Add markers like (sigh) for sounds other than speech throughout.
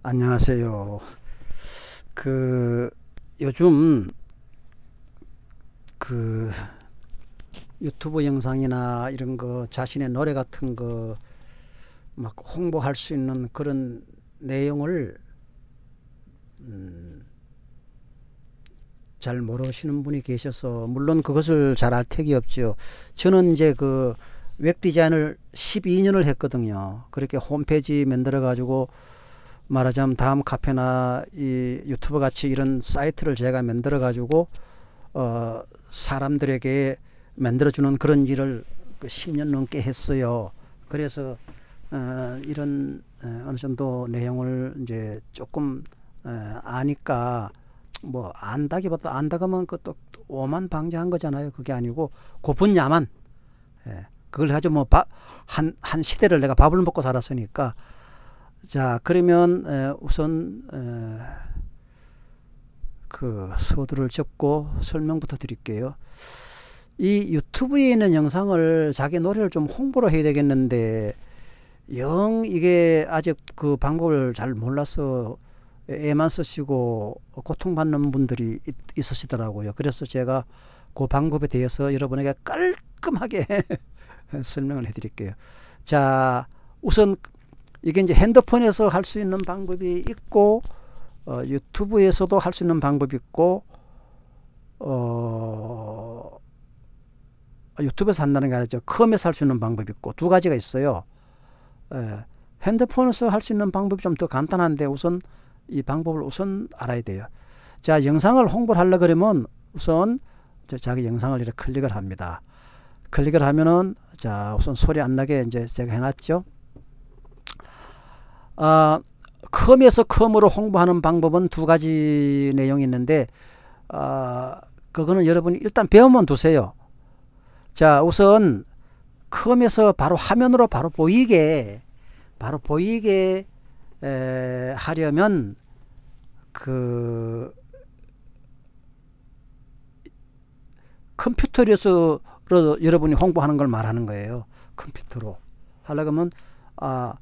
안녕하세요. 그 요즘 그 유튜브 영상이나 이런 거 자신의 노래 같은 거 막 홍보할 수 있는 그런 내용을 음잘 모르시는 분이 계셔서 물론 그것을 잘 알 택이 없지 저는 이제 그 웹 디자인을 12년을 했거든요. 그렇게 홈페이지 만들어 가지고 말하자면 다음 카페나 이 유튜브 같이 이런 사이트를 제가 만들어 가지고 어 사람들에게 만들어 주는 그런 일을 그1 0년 넘게 했어요. 그래서 어 이런 어, 어느 정도 내용을 이제 조금 어, 아니까 뭐 안다기보다 안다가면 그것도 오만 방지한 거잖아요. 그게 아니고 고픈 야만 예. 그걸 가지고 뭐 한 한 시대를 내가 밥을 먹고 살았으니까 자, 그러면 우선 그 서두를 적고 설명부터 드릴게요. 이 유튜브에 있는 영상을 자기 노래를 좀 홍보를 해야 되겠는데 영 이게 아직 그 방법을 잘 몰라서 애만 쓰시고 고통받는 분들이 있으시더라고요. 그래서 제가 그 방법에 대해서 여러분에게 깔끔하게 (laughs) 설명을 해드릴게요. 자, 우선 이게 이제 핸드폰에서 할 수 있는 방법이 있고 어, 유튜브에서도 할 수 있는 방법이 있고 어, 유튜브에서 한다는 게 아니죠. 컴에서 할 수 있는 방법이 있고 두 가지가 있어요. 예, 핸드폰에서 할 수 있는 방법이 좀 더 간단한데 우선 이 방법을 우선 알아야 돼요. 자 영상을 홍보를 하려 고 그러면 우선 자기 영상을 이렇게 클릭을 합니다. 클릭을 하면은 자 우선 소리 안 나게 이제 제가 해놨죠. 아, 컴에서 컴으로 홍보하는 방법은 두 가지 내용이 있는데 아, 그거는 여러분이 일단 배우면 두세요. 자 우선 컴에서 바로 화면으로 바로 보이게 바로 보이게 에, 하려면 그 컴퓨터로서 여러분이 홍보하는 걸 말하는 거예요. 컴퓨터로 하려면아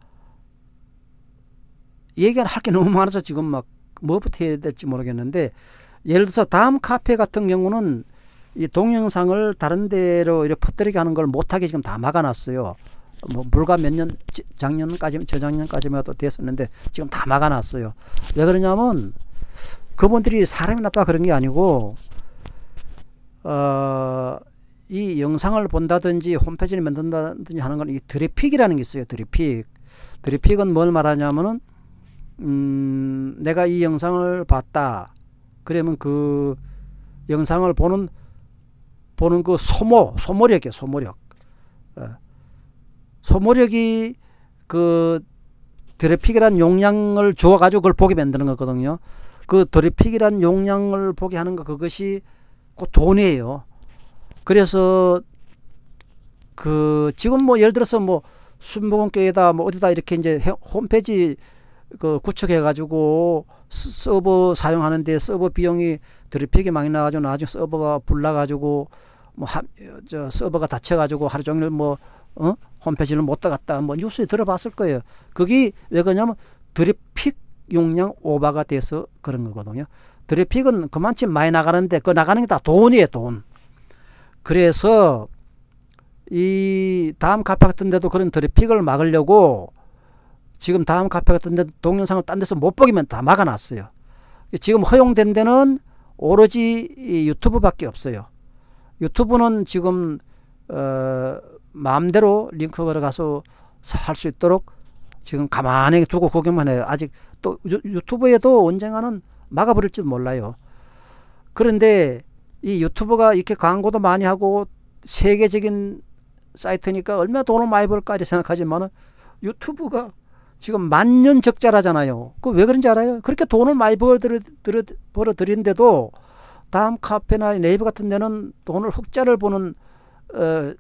얘기를 할 게 너무 많아서 지금 막 뭐부터 해야 될지 모르겠는데 예를 들어서 다음 카페 같은 경우는 이 동영상을 다른 데로 이렇게 퍼뜨리게 하는 걸 못하게 지금 다 막아놨어요. 뭐 불과 몇 년 작년까지 저작년까지만 또 됐었는데 지금 다 막아놨어요. 왜 그러냐면 그분들이 사람이 나빠 그런 게 아니고 어, 이 영상을 본다든지 홈페이지를 만든다든지 하는 건 이 드래픽이라는 게 있어요. 드래픽. 드래픽은 뭘 말하냐면은 음, 내가 이 영상을 봤다. 그러면 그 영상을 보는 보는 그 소모, 소모력이에요, 소모력. 어. 소모력이 그 드래픽이란 용량을 주어가지고 그걸 보게 만드는 거거든요. 그 드래픽이란 용량을 보게 하는 거 그것이 곧 돈이에요. 그래서 그 지금 뭐 예를 들어서 뭐 순복음교회다 뭐 어디다 이렇게 이제 홈페이지 그 구축해가지고 서버 사용하는데 서버 비용이 드리픽이 많이 나가지고 나중에 서버가 불나가지고 뭐, 하, 저 서버가 다쳐가지고 하루 종일 뭐, 어? 홈페이지를 못다갔다 뭐, 뉴스에 들어봤을 거예요. 그게 왜 그러냐면 드래픽 용량 오버가 돼서 그런 거거든요. 드래픽은 그만큼 많이 나가는데 그 나가는 게 다 돈이에요, 돈. 그래서 이 다음 카페 같은 데도 그런 드래픽을 막으려고 지금 다음 카페 같은 데 동영상을 딴 데서 못보기면다 막아놨어요. 지금 허용된 데는 오로지 유튜브밖에 없어요. 유튜브는 지금 어, 마음대로 링크 걸어가서 할 수 있도록 지금 가만히 두고 구기만 해요. 아직 또 유튜브에도 언젠가는 막아버릴지도 몰라요. 그런데 이 유튜브가 이렇게 광고도 많이 하고 세계적인 사이트니까 얼마나 돈을 많이 벌까 이렇게 생각하지만 유튜브가 지금 만년 적자라잖아요. 그 왜 그런지 알아요? 그렇게 돈을 많이 벌어들인데도 다음 카페나 네이버 같은 데는 돈을 흑자를 보는 어,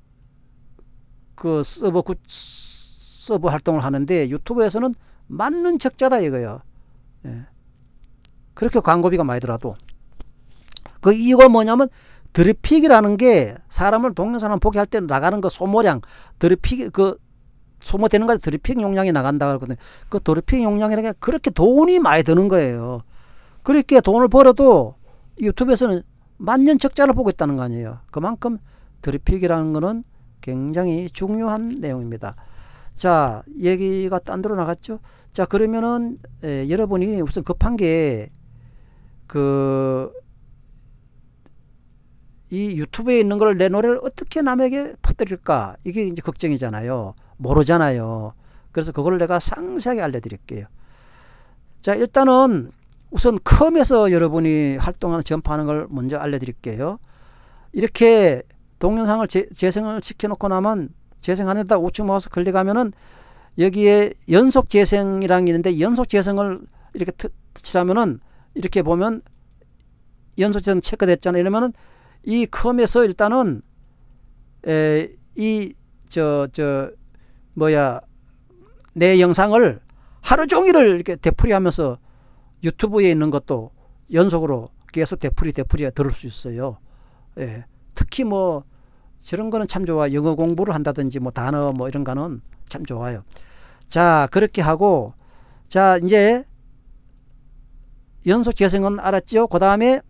그 서버 구, 그 서버 활동을 하는데 유튜브에서는 맞는 적자다 이거예요. 예. 그렇게 광고비가 많이 들어도 그 이유가 뭐냐면 드리픽이라는 게 사람을 동영상을 보게 할 때 나가는 그 소모량 드리픽 그 소모되는 거이 드리핑 용량이 나간다 그러거든그 드리핑 용량이라는 게 그렇게 돈이 많이 드는 거예요. 그렇게 돈을 벌어도 유튜브에서는 만년 적자를 보고 있다는 거 아니에요. 그만큼 드리픽이라는 거는 굉장히 중요한 내용입니다. 자 얘기가 딴 데로 나갔죠. 자 그러면은 에, 예, 여러분이 우선 급한 게 그 이 유튜브에 있는 걸 내 노래를 어떻게 남에게 퍼뜨릴까 이게 이제 걱정이잖아요. 모르잖아요. 그래서 그걸 내가 상세하게 알려드릴게요. 자, 일단은 우선 컴에서 여러분이 활동하는 전파하는 걸 먼저 알려드릴게요. 이렇게 동영상을 재, 재생을 시켜놓고 나면 재생안는다 우측 모아서 클릭하면은 여기에 연속 재생이라는 게 있는데 연속 재생을 이렇게 터 칠하면은 이렇게 보면 연속 재생 체크됐잖아요. 이러면은 이 컴에서 일단은 에, 이저저 뭐야 내 영상을 하루 종일을 이렇게 되풀이하면서 유튜브에 있는 것도 연속으로 계속 되풀이 되풀이 들을 수 있어요. 예. 특히 뭐 저런 거는 참 좋아. 영어 공부를 한다든지 뭐 단어 뭐 이런 거는 참 좋아요. 자 그렇게 하고 자 이제 연속 재생은 알았죠. 그 다음에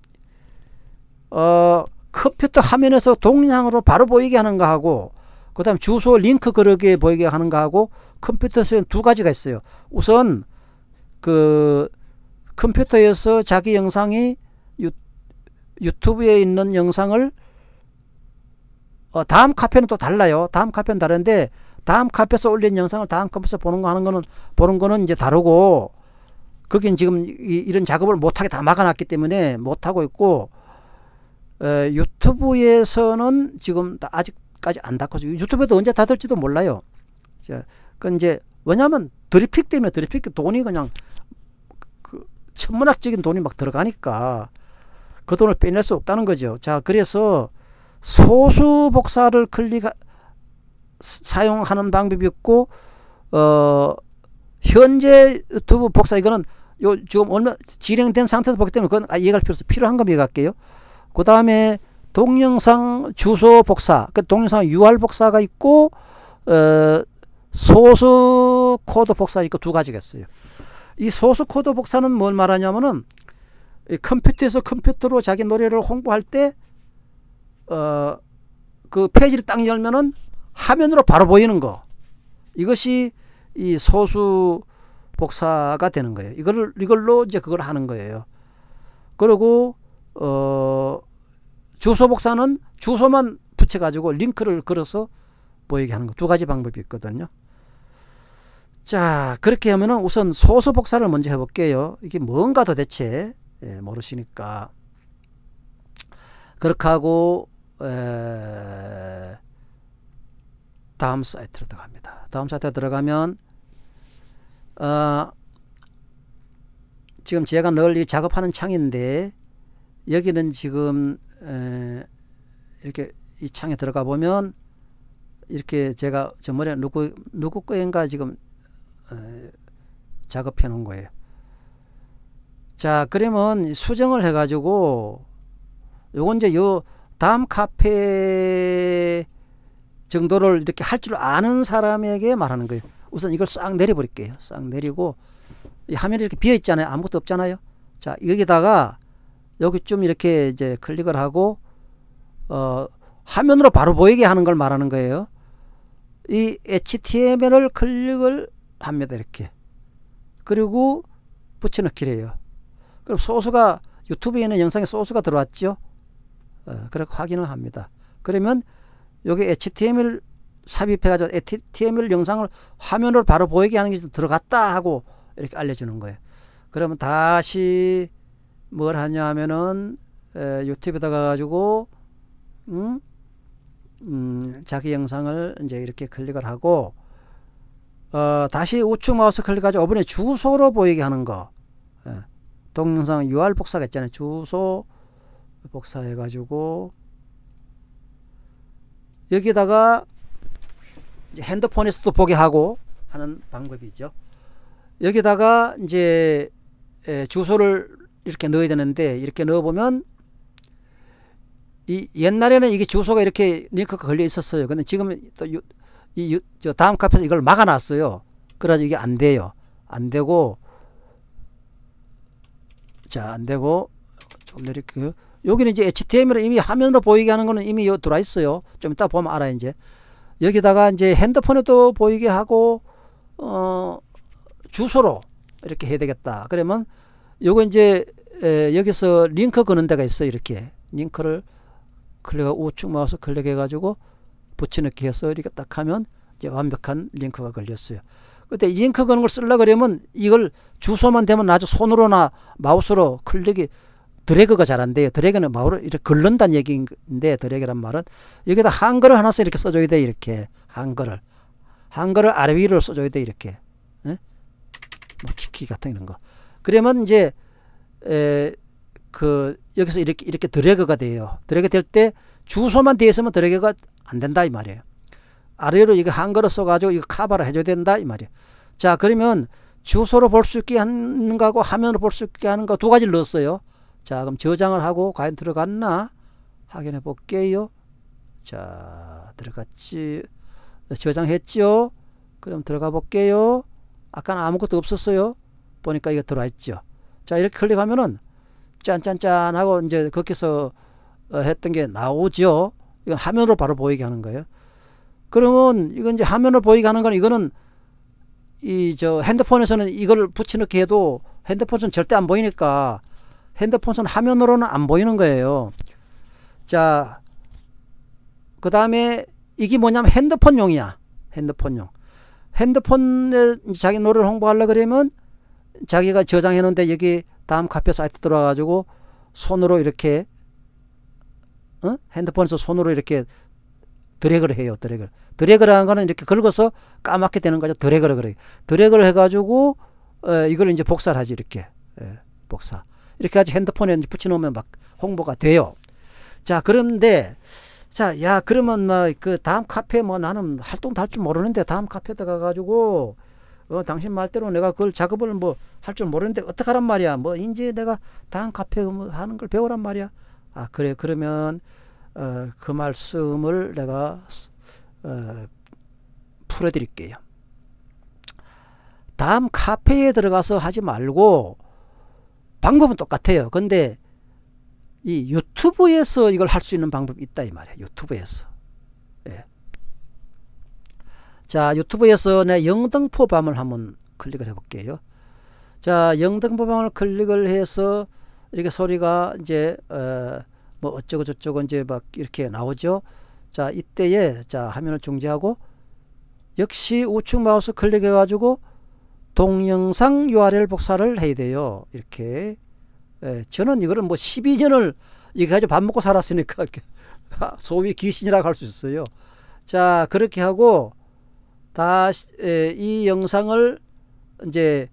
어 컴퓨터 화면에서 동영상으로 바로 보이게 하는 거 하고 그 다음 주소 링크 그러게 보이게 하는 거하고 컴퓨터 수행 두 가지가 있어요. 우선 그 컴퓨터에서 자기 영상이 유, 유튜브에 있는 영상을 어, 다음 카페는 또 달라요. 다음 카페는 다른데 다음 카페에서 올린 영상을 다음 컴퓨터에서 보는 거 하는 거는 보는 거는 이제 다르고 거긴 지금 이, 런 작업을 못하게 다 막아놨기 때문에 못하고 있고 에, 유튜브에서는 지금 아직 아직까지 안 닦아서 유튜브에도 언제 닫을지도 몰라요. 그 이제 왜냐하면 드리픽 때문에 드리픽 돈이 그냥 그 천문학적인 돈이 막 들어가니까 그 돈을 빼낼 수 없다는 거죠. 자 그래서 소수 복사를 클릭 사용하는 방법이 있고 어 현재 유튜브 복사 이거는 요 지금 얼마 진행된 상태에서 보기 때문에 그건 아, 이해할 필요 없어 필요한 겁니다. 갈게요. 그 다음에 동영상 주소 복사, 그 동영상 UR 복사가 있고 어, 소수 코드 복사 있고 두가지겠어요이 소수 코드 복사는 뭘 말하냐면은 이 컴퓨터에서 컴퓨터로 자기 노래를 홍보할 때 어, 그 페이지를 딱 열면은 화면으로 바로 보이는 거. 이것이 이 소수 복사가 되는 거예요. 이걸 이걸로 이제 그걸 하는 거예요. 그리고 어 주소 복사는 주소만 붙여가지고 링크를 걸어서 보이게 하는 거 두 가지 방법이 있거든요. 자 그렇게 하면은 우선 소수 복사를 먼저 해볼게요. 이게 뭔가 도대체 예, 모르시니까 그렇게 하고 에, 다음 사이트로 들어갑니다. 다음 사이트에 들어가면 어, 지금 제가 널리 작업하는 창인데 여기는 지금 이렇게 이 창에 들어가 보면 이렇게 제가 저번에 누구 누구 거인가 지금 작업해 놓은 거예요. 자 그러면 수정을 해 가지고 요건 이제 요 다음 카페 정도를 이렇게 할 줄 아는 사람에게 말하는 거예요. 우선 이걸 싹 내려 버릴게요. 싹 내리고 이 화면이 이렇게 비어 있잖아요. 아무것도 없잖아요. 자 여기다가 여기좀 이렇게 이제 클릭을 하고 어, 화면으로 바로 보이게 하는 걸 말하는 거예요. 이 HTML을 클릭을 합니다. 이렇게. 그리고 붙여넣기래요 그럼 소스가 유튜브에 있는 영상에 소스가 들어왔죠. 어, 그렇게 확인을 합니다. 그러면 여기 HTML 삽입해가지고 HTML 영상을 화면으로 바로 보이게 하는 게 들어갔다 하고 이렇게 알려주는 거예요. 그러면 다시 뭘 하냐 하면은 에, 유튜브에다가 가지고 음? 음, 자기 영상을 이제 이렇게 클릭을 하고 어, 다시 우측 마우스 클릭하지 어분의 주소로 보이게 하는 거 에, 예. 동영상 UR 복사했잖아요 주소 복사해 가지고 여기다가 핸드폰에서도 보게 하고 하는 방법이죠 여기다가 이제 에, 주소를 이렇게 넣어야 되는데 이렇게 넣어보면 이 옛날에는 이게 주소가 이렇게 링크가 걸려 있었어요. 근데 지금 또이저 다음 카페에서 이걸 막아놨어요. 그래서 이게 안 돼요. 안 되고 자 안 되고 좀이렇게 그 여기는 이제 HTML 이미 화면으로 보이게 하는 거는 이미 들어와 있어요. 좀 이따 보면 알아 이제 여기다가 이제 핸드폰에도 보이게 하고 어 주소로 이렇게 해야 되겠다. 그러면 요거 이제 에, 여기서 링크 거는 데가 있어 이렇게 링크를 클릭하 우측 마우스 클릭해 가지고 붙여넣기 해서 이렇게 딱 하면 이제 완벽한 링크가 걸렸어요 그때 링크 거는 걸 쓰려고 그러면 이걸 주소만 되면 아주 손으로나 마우스로 클릭이 드래그가 잘 안 돼요 드래그는 마우로 이렇게 걸른다는 얘기인데 드래그란 말은 여기다 한글을 하나 써 이렇게 써줘야 돼 이렇게 한글을 한글을 아래 위로 써줘야 돼 이렇게 뭐 키키 같은 이런 거 그러면 이제 에, 그 여기서 이렇게 이렇게 드래그가 돼요. 드래그 될 때 주소만 돼 있으면 드래그가 안 된다 이 말이에요. 아래로 이거 한글로 써가지고 이거 카바를 해줘야 된다 이 말이에요. 자 그러면 주소로 볼 수 있게 하는 거하고 화면으로 볼 수 있게 하는 거 두 가지를 넣었어요. 자 그럼 저장을 하고 과연 들어갔나 확인해 볼게요. 자 들어갔지 저장했죠 그럼 들어가 볼게요. 아까는 아무것도 없었어요. 보니까 이게 들어와 있죠. 자, 이렇게 클릭하면은 짠짠짠 하고 이제 거기서 어, 했던 게 나오죠. 이거 화면으로 바로 보이게 하는 거예요. 그러면 이건 이제 화면으로 보이게 하는 건 이거는 이 저 핸드폰에서는 이걸 붙여넣기 해도 핸드폰은 절대 안 보이니까 핸드폰은 화면으로는 안 보이는 거예요. 자, 그 다음에 이게 뭐냐면 핸드폰용이야. 핸드폰용. 핸드폰에 자기 노래를 홍보하려 그러면 자기가 저장해 놓은데 여기 다음 카페 사이트 들어와가지고 손으로 이렇게 어? 핸드폰에서 손으로 이렇게 드래그를 해요. 드래그를. 드래그를 한 거는 이렇게 긁어서 까맣게 되는 거죠. 드래그를 그래. 드래그를 해가지고 어, 이걸 이제 복사를 하지 이렇게 예, 복사. 이렇게 아주 핸드폰에 붙여놓으면 막 홍보가 돼요. 자 그런데 자 야 그러면 막그 뭐 다음 카페 뭐 나는 활동도 할 줄 모르는데 다음 카페 들어가가지고 어, 당신 말대로 내가 그걸 작업을 뭐 할 줄 모르는데 어떡하란 말이야. 뭐 이제 내가 다음 카페 뭐 하는 걸 배우란 말이야. 아, 그래. 그러면 어, 그 말씀을 내가 어, 풀어 드릴게요. 다음 카페에 들어가서 하지 말고 방법은 똑같아요. 근데 이 유튜브에서 이걸 할 수 있는 방법이 있다 이말이에 유튜브에서. 예. 자 유튜브에서 내 영등포 밤을 한번 클릭을 해볼게요. 자 영등포 밤을 클릭을 해서 이렇게 소리가 이제 어, 뭐 어쩌고 저쩌고 이제 막 이렇게 나오죠. 자 이때에 자 화면을 중지하고 역시 우측 마우스 클릭해 가지고 동영상 URL 복사를 해야 돼요. 이렇게 예, 저는 이거를 뭐 12년을 이거 가지고 밥 먹고 살았으니까 (laughs) 소위 귀신이라고 할 수 있어요. 자 그렇게 하고 다시 이 영상을 이제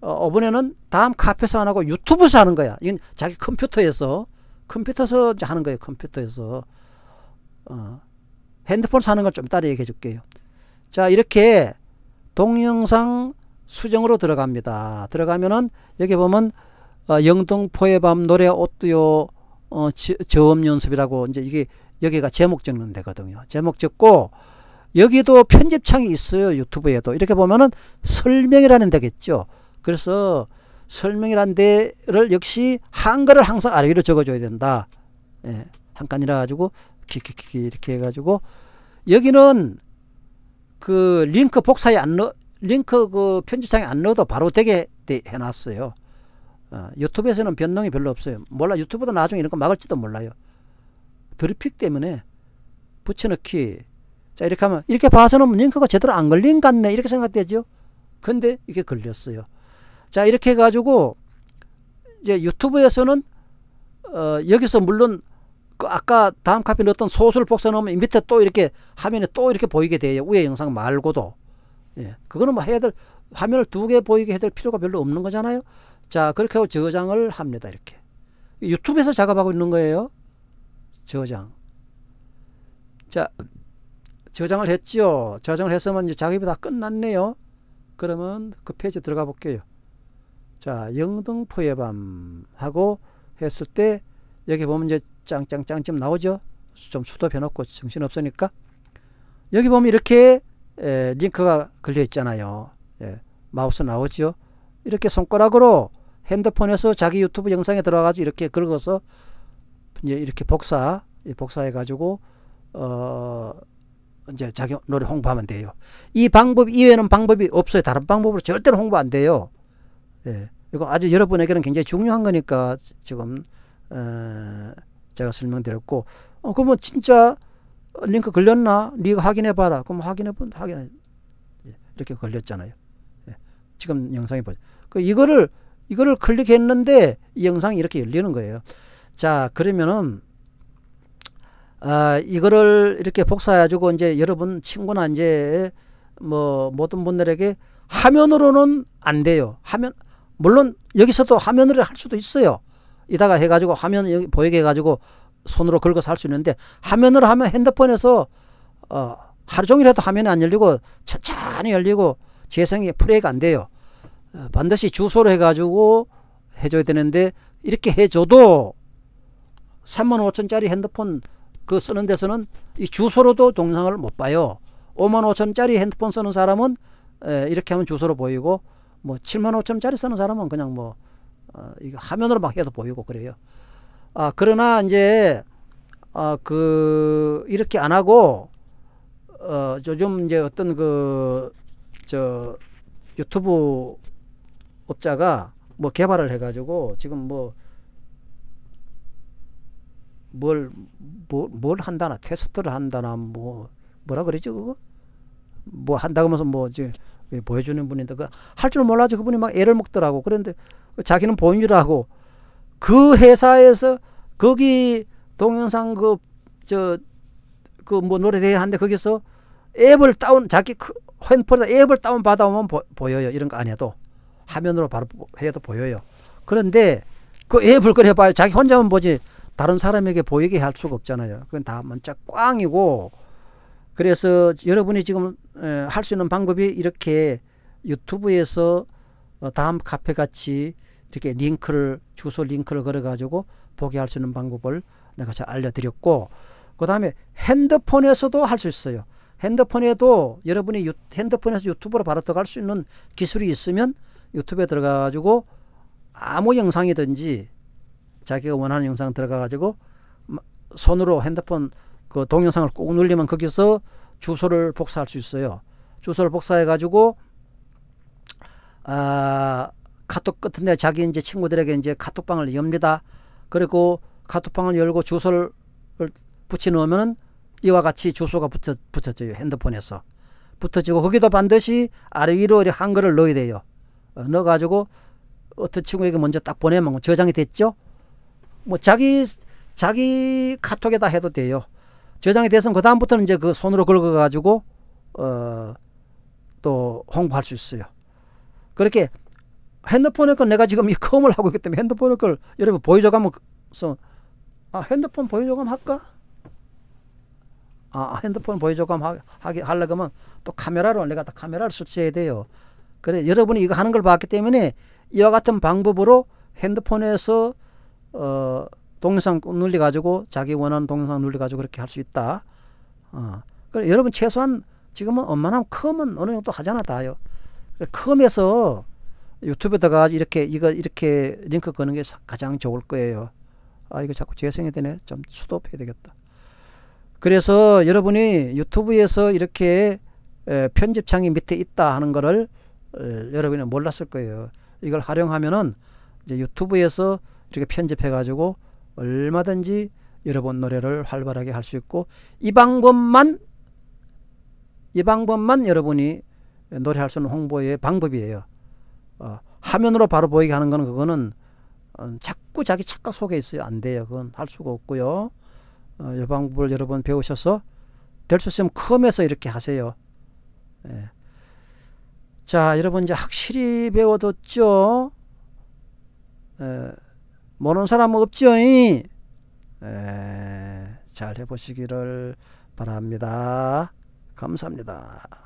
어, 이번에는 다음 카페에서 안 하고 유튜브에서 하는 거야. 이건 자기 컴퓨터에서 컴퓨터에서 하는 거예요. 컴퓨터에서 어, 핸드폰 사는 걸 좀 따라 얘기해 줄게요. 자 이렇게 동영상 수정으로 들어갑니다. 들어가면은 여기 보면 어, 영등포의 밤 노래 옷도요 어, 저, 저음 연습이라고 이제 이게 여기가 제목 적는 데거든요. 제목 적고 여기도 편집창이 있어요. 유튜브에도. 이렇게 보면은 설명이라는 데겠죠. 그래서 설명이라는 데를 역시 한글을 항상 아래로 위 적어줘야 된다. 예. 한칸이라 가지고 키키키키 이렇게 해가지고 여기는 그 링크 복사에 안 넣, 링크 그 편집창에 안 넣어도 바로 되게 해놨어요. 어, 유튜브에서는 변동이 별로 없어요. 몰라 유튜브도 나중에 이런 거 막을지도 몰라요. 드리픽 때문에 붙여넣기 자 이렇게 하면 이렇게 봐서는 링크가 제대로 안 걸린 같네 이렇게 생각되죠 근데 이게 걸렸어요 자 이렇게 해가지고 이제 유튜브에서는 어, 여기서 물론 그 아까 다음 카피 넣었던 소설를 복사 넣으면 밑에 또 이렇게 화면에 또 이렇게 보이게 돼요 위에 영상 말고도 예, 그거는 뭐 해야 될 화면을 두 개 보이게 해야 될 필요가 별로 없는 거잖아요 자 그렇게 하고 저장을 합니다 이렇게 유튜브에서 작업하고 있는 거예요 저장 자 저장을 했죠. 저장을 했으면 이제 작업이 다 끝났네요. 그러면 그 페이지 들어가 볼게요. 자, 영등포의 밤 하고 했을 때 여기 보면 이제 짱짱짱좀 나오죠. 좀 수도 변놓고 정신없으니까. 여기 보면 이렇게 에, 링크가 걸려 있잖아요. 예, 마우스 나오죠. 이렇게 손가락으로 핸드폰에서 자기 유튜브 영상에 들어가가지고 이렇게 긁어서 이제 이렇게 복사, 복사해가지고 어, 이제 자기 노래 홍보하면 돼요. 이 방법 이외에는 방법이 없어요. 다른 방법으로 절대로 홍보 안 돼요. 예. 이거 아주 여러분에게는 굉장히 중요한 거니까 지금 어, 제가 설명드렸고 어, 그러면 진짜 링크 걸렸나? 니가 확인해봐라. 그럼 확인해본 확인해 예. 이렇게 걸렸잖아요. 예. 지금 영상이 보죠. 그 이거를 이거를 클릭했는데 이 영상이 이렇게 열리는 거예요. 자 그러면은 아, 이거를 이렇게 복사해가지고 이제 여러분 친구나 이제 뭐 모든 분들에게 화면으로는 안 돼요. 화면 물론 여기서도 화면으로 할 수도 있어요. 이따가 해가지고 화면 여기 보이게 해가지고 손으로 긁어서 할 수 있는데 화면으로 하면 핸드폰에서 어, 하루 종일 해도 화면이 안 열리고 천천히 열리고 재생이 플레이가 안 돼요. 어, 반드시 주소로 해가지고 해줘야 되는데 이렇게 해줘도 3만 5천짜리 핸드폰 그 쓰는 데서는 이 주소로도 동영상을 못 봐요. 5만 5천짜리 핸드폰 쓰는 사람은 에, 이렇게 하면 주소로 보이고 뭐 7만 5천짜리 쓰는 사람은 그냥 뭐 어, 이거 화면으로 막 해도 보이고 그래요. 아 그러나 이제 아 그 이렇게 안 하고 어 요즘 이제 어떤 그 저 유튜브 업자가 뭐 개발을 해가지고 지금 뭐 뭘, 뭐, 뭘 한다나, 테스트를 한다나, 뭐, 뭐라 그러지 그거? 뭐 한다고 하면서 뭐, 이제, 보여주는 분인데, 그, 할줄 몰라서 그분이 막 애를 먹더라고. 그런데 자기는 보인 줄 알고, 그 회사에서 거기 동영상 그, 저, 그 뭐 노래대회 하는데 거기서 앱을 다운, 자기 그핸폰에 앱을 다운 받아오면 보, 여요 이런 거 아니어도. 화면으로 바로 해도 보여요. 그런데 그 앱을 꺼내봐요. 자기 혼자만 보지. 다른 사람에게 보이게 할 수가 없잖아요. 그건 다 먼저 꽝이고 그래서 여러분이 지금 할 수 있는 방법이 이렇게 유튜브에서 어, 다음 카페 같이 이렇게 링크를 주소 링크를 걸어 가지고 보게 할 수 있는 방법을 내가 잘 알려드렸고 그 다음에 핸드폰에서도 할 수 있어요. 핸드폰에도 여러분이 유, 핸드폰에서 유튜브로 바로 들어갈 수 있는 기술이 있으면 유튜브에 들어가지고 아무 영상이든지 자기가 원하는 영상 들어가 가지고 손으로 핸드폰 그 동영상을 꾹 눌리면 거기서 주소를 복사할 수 있어요. 주소를 복사해 가지고 아 카톡 끝은데 자기 이제 친구들에게 이제 카톡방을 엽니다. 그리고 카톡방을 열고 주소를 붙여 놓으면은 이와 같이 주소가 붙여, 붙여져요. 핸드폰에서. 붙어지고 거기도 반드시 아래 위로 이렇게 한글을 넣어야 돼요. 어, 넣어가지고 어떤 친구에게 먼저 딱 보내면 저장이 됐죠. 뭐 자기 자기 카톡에다 해도 돼요. 저장이 됐으면 그 다음부터는 이제 그 손으로 긁어 가지고 어 또 홍보할 수 있어요. 그렇게 핸드폰을걸 내가 지금 이 컴을 하고 있기 때문에 핸드폰을걸 여러분 보여줘가면서 뭐 아 핸드폰 보여줘감 가 뭐 할까? 아, 아 핸드폰 보여줘 가면 뭐 하게 하려면 또 카메라로 내가 다 카메라를 설치해야 돼요. 그래 여러분이 이거 하는 걸 봤기 때문에 이와 같은 방법으로 핸드폰에서 어, 동영상 눌려 가지고 자기 원하는 동영상 눌려 가지고 그렇게 할 수 있다. 어. 그래 여러분 최소한 지금은 엄마나 컴은 어느 정도 하잖아 다요. 그러니까 컴에서 유튜브에다가 이렇게 이거 이렇게 링크 거는 게 가장 좋을 거예요. 아 이거 자꾸 재생이 되네. 좀 수도해야 되겠다. 그래서 여러분이 유튜브에서 이렇게 편집창이 밑에 있다 하는 거를 어, 여러분이 몰랐을 거예요. 이걸 활용하면은 이제 유튜브에서 이렇게 편집해가지고 얼마든지 여러분 노래를 활발하게 할 수 있고 이 방법만 이 방법만 여러분이 노래할 수 있는 홍보의 방법이에요. 어, 화면으로 바로 보이게 하는 거는 그거는 어, 자꾸 자기 착각 속에 있어요. 안 돼요. 그건 할 수가 없고요. 어, 이 방법을 여러분 배우셔서 될 수 있으면 컴에서 이렇게 하세요. 예. 자, 여러분 이제 확실히 배워뒀죠? 예. 모르는 사람 없죠요잘 해보시기를 바랍니다. 감사합니다.